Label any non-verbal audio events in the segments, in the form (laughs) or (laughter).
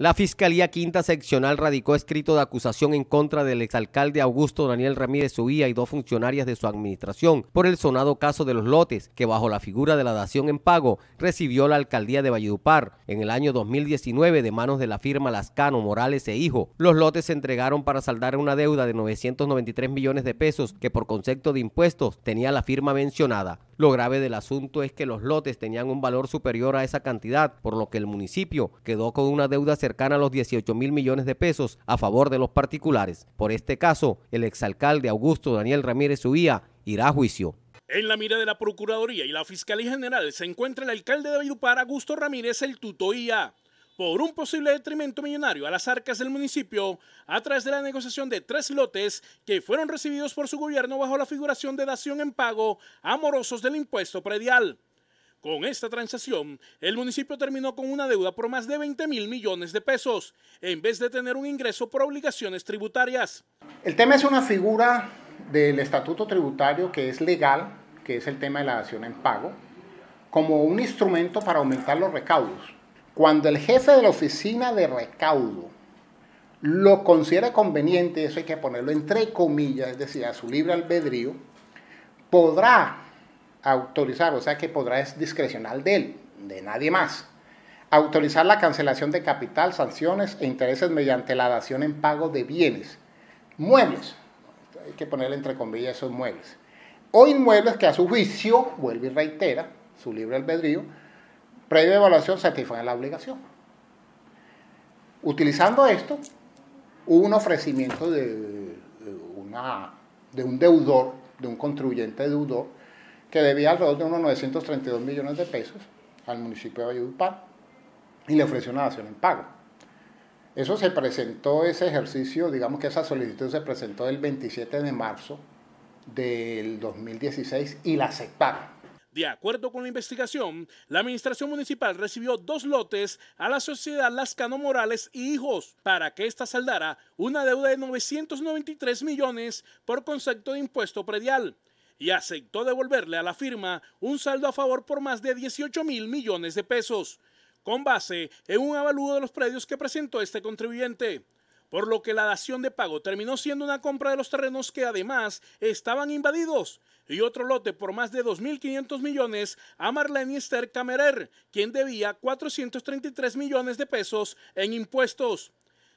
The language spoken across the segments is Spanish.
La Fiscalía Quinta Seccional radicó escrito de acusación en contra del exalcalde Augusto Daniel Ramírez Uía y dos funcionarias de su administración por el sonado caso de los lotes que bajo la figura de la dación en pago recibió la alcaldía de Valledupar en el año 2019 de manos de la firma Lascano Morales e Hijo. Los lotes se entregaron para saldar una deuda de 993 millones de pesos que por concepto de impuestos tenía la firma mencionada. Lo grave del asunto es que los lotes tenían un valor superior a esa cantidad, por lo que el municipio quedó con una deuda a los 18 mil millones de pesos a favor de los particulares. Por este caso, el exalcalde Augusto Daniel Ramírez Uía irá a juicio. En la mira de la Procuraduría y la Fiscalía General se encuentra el alcalde de Valledupar, Augusto Ramírez, el tutoía, por un posible detrimento millonario a las arcas del municipio a través de la negociación de tres lotes que fueron recibidos por su gobierno bajo la figuración de dación en pago amorosos del impuesto predial. Con esta transacción, el municipio terminó con una deuda por más de 20 mil millones de pesos, en vez de tener un ingreso por obligaciones tributarias. El tema es una figura del estatuto tributario que es legal, que es el tema de la acción en pago, como un instrumento para aumentar los recaudos. Cuando el jefe de la oficina de recaudo lo considera conveniente, eso hay que ponerlo entre comillas, es decir, a su libre albedrío, podrá autorizar, o sea que podrá es discrecional de él, de nadie más. Autorizar la cancelación de capital, sanciones e intereses mediante la dación en pago de bienes. Muebles, hay que ponerle entre comillas esos muebles. O inmuebles que a su juicio, vuelve y reitera, su libre albedrío, previa evaluación satisfaga la obligación. Utilizando esto, hubo un ofrecimiento una, de un deudor, de un contribuyente deudor, que debía alrededor de unos 932 millones de pesos al municipio de Valladolid y le ofreció una acción en pago. Eso se presentó, ese ejercicio, digamos que esa solicitud se presentó el 27 de marzo del 2016 y la aceptaron. De acuerdo con la investigación, la administración municipal recibió dos lotes a la sociedad Lascano Morales y Hijos para que ésta saldara una deuda de 993 millones por concepto de impuesto predial y aceptó devolverle a la firma un saldo a favor por más de 18 mil millones de pesos, con base en un avalúo de los predios que presentó este contribuyente por lo que la dación de pago terminó siendo una compra de los terrenos que además estaban invadidos y otro lote por más de 2.500 millones a Marlene Esther Camerer, quien debía 433 millones de pesos en impuestos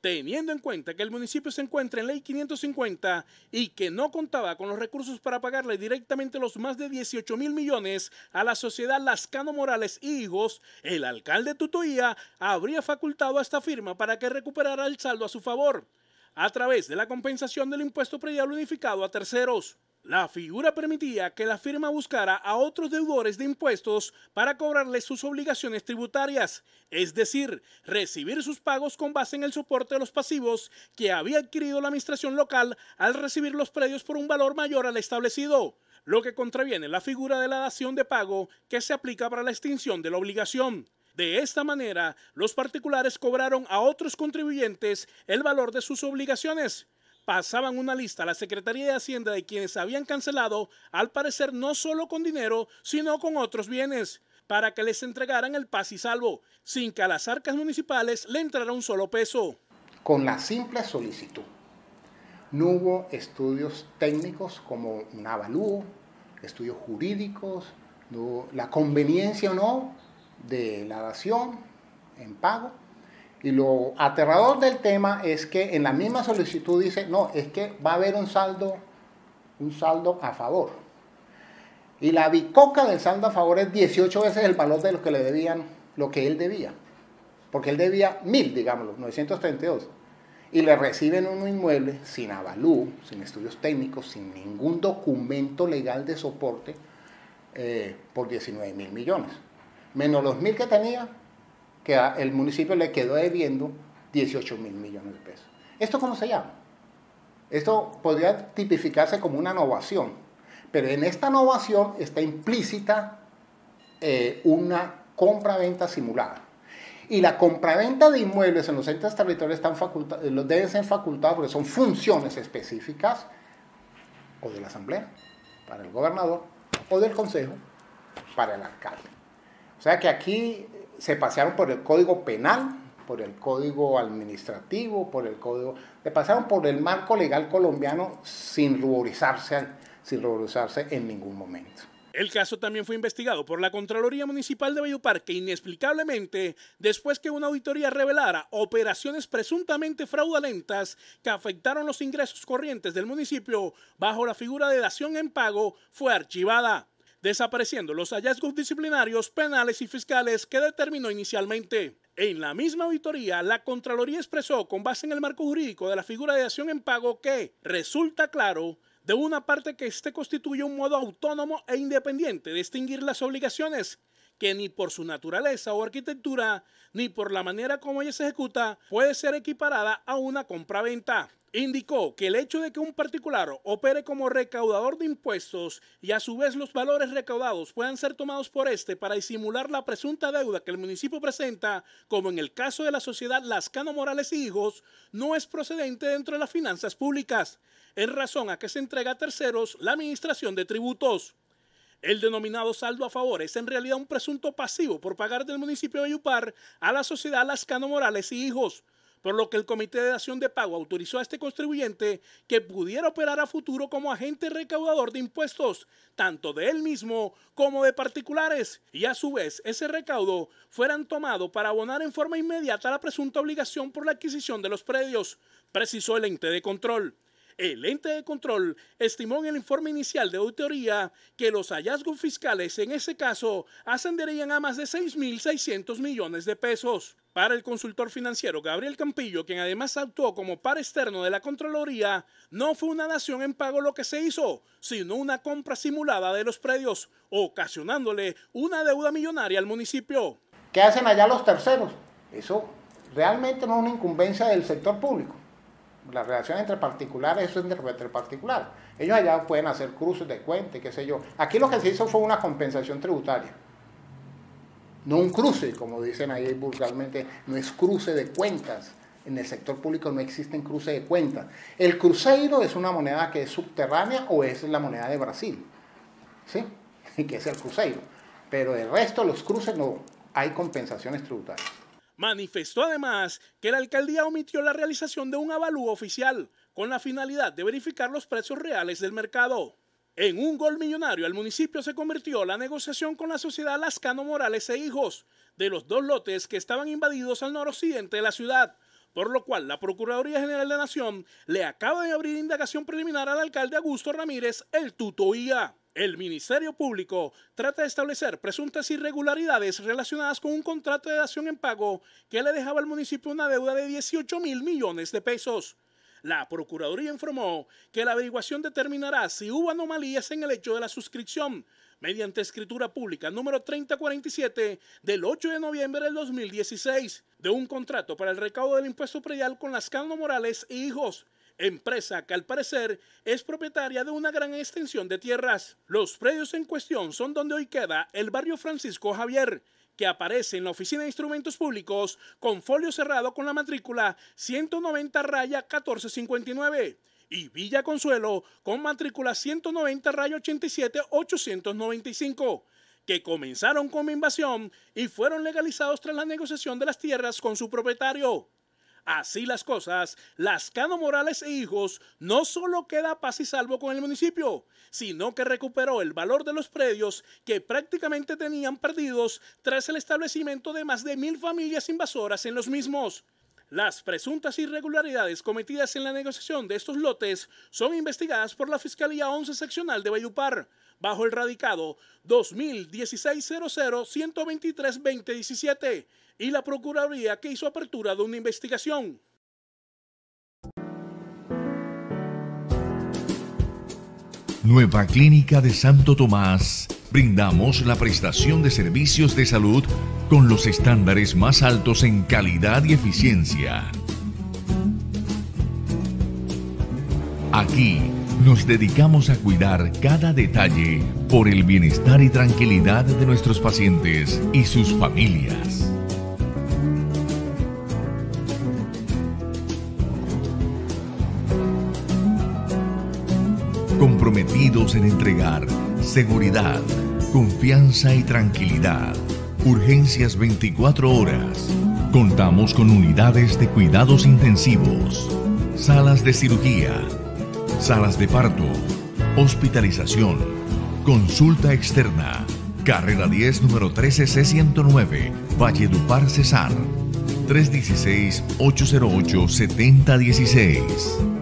teniendo en cuenta que el municipio se encuentra en ley 550 y que no contaba con los recursos para pagarle directamente los más de 18 mil millones a la sociedad Lascano Morales y Hijos, el alcalde Tutuía habría facultado a esta firma para que recuperara el saldo a su favor a través de la compensación del impuesto predial unificado a terceros. La figura permitía que la firma buscara a otros deudores de impuestos para cobrarles sus obligaciones tributarias, es decir, recibir sus pagos con base en el soporte de los pasivos que había adquirido la administración local al recibir los predios por un valor mayor al establecido, lo que contraviene la figura de la dación de pago que se aplica para la extinción de la obligación. De esta manera, los particulares cobraron a otros contribuyentes el valor de sus obligaciones, pasaban una lista a la Secretaría de Hacienda de quienes habían cancelado, al parecer no solo con dinero, sino con otros bienes, para que les entregaran el paz y salvo, sin que a las arcas municipales le entrara un solo peso. Con la simple solicitud. No hubo estudios técnicos como un avalúo, estudios jurídicos, no, la conveniencia o no de la dación en pago y lo aterrador del tema es que en la misma solicitud dice, no, es que va a haber un saldo, un saldo a favor. Y la bicoca del saldo a favor es 18 veces el valor de lo que le debían, lo que él debía. Porque él debía mil, digámoslo, 932. Y le reciben un inmueble sin avalúo, sin estudios técnicos, sin ningún documento legal de soporte, eh, por 19 mil millones. Menos los mil que tenía, que el municipio le quedó debiendo 18 mil millones de pesos. ¿Esto cómo se llama? Esto podría tipificarse como una innovación, pero en esta innovación está implícita eh, una compraventa simulada. Y la compraventa de inmuebles en los entes territoriales están eh, los deben ser facultados porque son funciones específicas o de la Asamblea para el gobernador o del Consejo para el alcalde. O sea que aquí se pasearon por el código penal, por el código administrativo, por el código, se pasaron por el marco legal colombiano sin ruborizarse, sin ruborizarse en ningún momento. El caso también fue investigado por la Contraloría Municipal de Valledupar, que inexplicablemente, después que una auditoría revelara operaciones presuntamente fraudulentas que afectaron los ingresos corrientes del municipio bajo la figura de dación en pago, fue archivada desapareciendo los hallazgos disciplinarios, penales y fiscales que determinó inicialmente. En la misma auditoría, la Contraloría expresó, con base en el marco jurídico de la figura de acción en pago, que resulta claro de una parte que este constituye un modo autónomo e independiente de extinguir las obligaciones que ni por su naturaleza o arquitectura, ni por la manera como ella se ejecuta, puede ser equiparada a una compra-venta. Indicó que el hecho de que un particular opere como recaudador de impuestos y a su vez los valores recaudados puedan ser tomados por este para disimular la presunta deuda que el municipio presenta, como en el caso de la sociedad Lascano Morales y Hijos, no es procedente dentro de las finanzas públicas, en razón a que se entrega a terceros la administración de tributos. El denominado saldo a favor es en realidad un presunto pasivo por pagar del municipio de Ayupar a la sociedad Lascano Morales y hijos, por lo que el Comité de Acción de Pago autorizó a este contribuyente que pudiera operar a futuro como agente recaudador de impuestos, tanto de él mismo como de particulares, y a su vez ese recaudo fueran tomado para abonar en forma inmediata la presunta obligación por la adquisición de los predios, precisó el ente de control. El ente de control estimó en el informe inicial de auditoría que los hallazgos fiscales en ese caso ascenderían a más de 6.600 millones de pesos. Para el consultor financiero Gabriel Campillo, quien además actuó como par externo de la Contraloría, no fue una nación en pago lo que se hizo, sino una compra simulada de los predios, ocasionándole una deuda millonaria al municipio. ¿Qué hacen allá los terceros? Eso realmente no es una incumbencia del sector público. La relación entre particulares eso es entre particular. Ellos allá pueden hacer cruces de cuentas, qué sé yo. Aquí lo que se hizo fue una compensación tributaria. No un cruce, como dicen ahí vulgarmente, no es cruce de cuentas. En el sector público no existen cruces de cuentas. El cruceiro es una moneda que es subterránea o es la moneda de Brasil. ¿Sí? y (laughs) Que es el cruceiro. Pero el resto, los cruces no. Hay compensaciones tributarias. Manifestó además que la alcaldía omitió la realización de un avalúo oficial con la finalidad de verificar los precios reales del mercado. En un gol millonario al municipio se convirtió la negociación con la sociedad Lascano Morales e Hijos de los dos lotes que estaban invadidos al noroccidente de la ciudad, por lo cual la Procuraduría General de la Nación le acaba de abrir indagación preliminar al alcalde Augusto Ramírez, el tutoía. El Ministerio Público trata de establecer presuntas irregularidades relacionadas con un contrato de dación en pago que le dejaba al municipio una deuda de 18 mil millones de pesos. La Procuraduría informó que la averiguación determinará si hubo anomalías en el hecho de la suscripción mediante escritura pública número 3047 del 8 de noviembre del 2016 de un contrato para el recaudo del impuesto predial con Lascano Morales y e hijos empresa que al parecer es propietaria de una gran extensión de tierras. Los predios en cuestión son donde hoy queda el barrio Francisco Javier, que aparece en la Oficina de Instrumentos Públicos con folio cerrado con la matrícula 190 raya 1459 y Villa Consuelo con matrícula 190 raya 87 895 que comenzaron con invasión y fueron legalizados tras la negociación de las tierras con su propietario. Así las cosas, Lascano Morales e hijos no solo queda paz y salvo con el municipio, sino que recuperó el valor de los predios que prácticamente tenían perdidos tras el establecimiento de más de mil familias invasoras en los mismos. Las presuntas irregularidades cometidas en la negociación de estos lotes son investigadas por la Fiscalía 11 Seccional de Bayupar, bajo el radicado 2016 00 123 2017 y la Procuraduría que hizo apertura de una investigación. Nueva Clínica de Santo Tomás. Brindamos la prestación de servicios de salud con los estándares más altos en calidad y eficiencia. Aquí nos dedicamos a cuidar cada detalle por el bienestar y tranquilidad de nuestros pacientes y sus familias. Metidos en entregar seguridad, confianza y tranquilidad. Urgencias 24 horas. Contamos con unidades de cuidados intensivos, salas de cirugía, salas de parto, hospitalización, consulta externa. Carrera 10, número 13C109, Valledupar, Cesar. 316-808-7016.